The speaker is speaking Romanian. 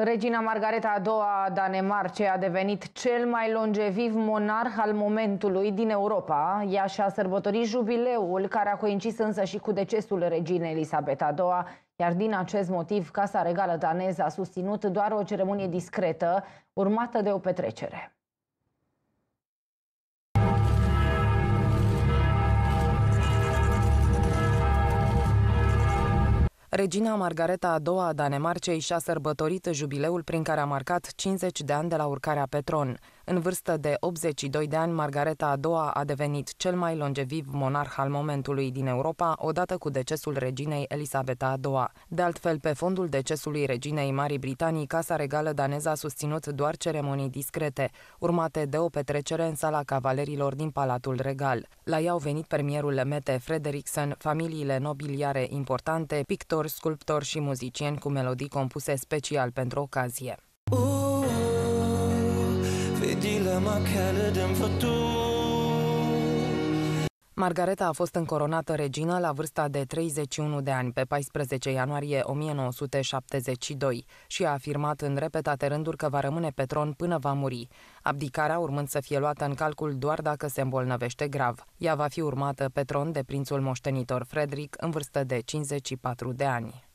Regina Margareta II a Danemarcei a devenit cel mai longeviv monarh al momentului din Europa. Ea și-a sărbătorit jubileul, care a coincis însă și cu decesul reginei Elisabeta II, iar din acest motiv Casa Regală Daneză a susținut doar o ceremonie discretă, urmată de o petrecere. Regina Margareta a II a Danemarcei și-a sărbătorit jubileul prin care a marcat 50 de ani de la urcarea pe tron. În vârstă de 82 de ani, Margareta a ii a devenit cel mai longeviv monarh al momentului din Europa, odată cu decesul reginei Elisabeta a II-a. De altfel, pe fondul decesului reginei Marii Britanii, Casa Regală daneză a susținut doar ceremonii discrete, urmate de o petrecere în sala cavalerilor din Palatul Regal. La ea au venit premierul Mete Frederiksen, familiile nobiliare importante, pictori, sculptori și muzicieni cu melodii compuse special pentru ocazie. Margareta a fost încoronată regină la vârsta de 31 de ani pe 14 ianuarie 1972 și a afirmat în repetate rânduri că va rămâne pe tron până va muri, abdicarea urmând să fie luată în calcul doar dacă se îmbolnăvește grav. Ea va fi urmată pe tron de prințul moștenitor Frederick în vârstă de 54 de ani.